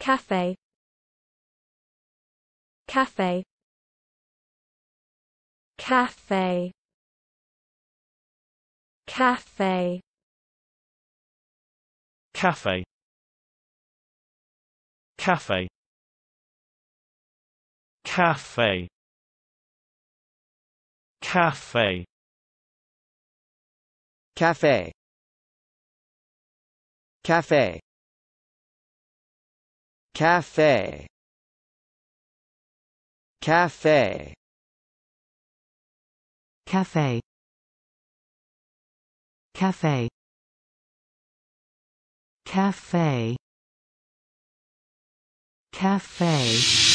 cafe cafe cafe cafe cafe cafe cafe cafe cafe cafe Cafe Cafe Cafe Cafe Cafe Cafe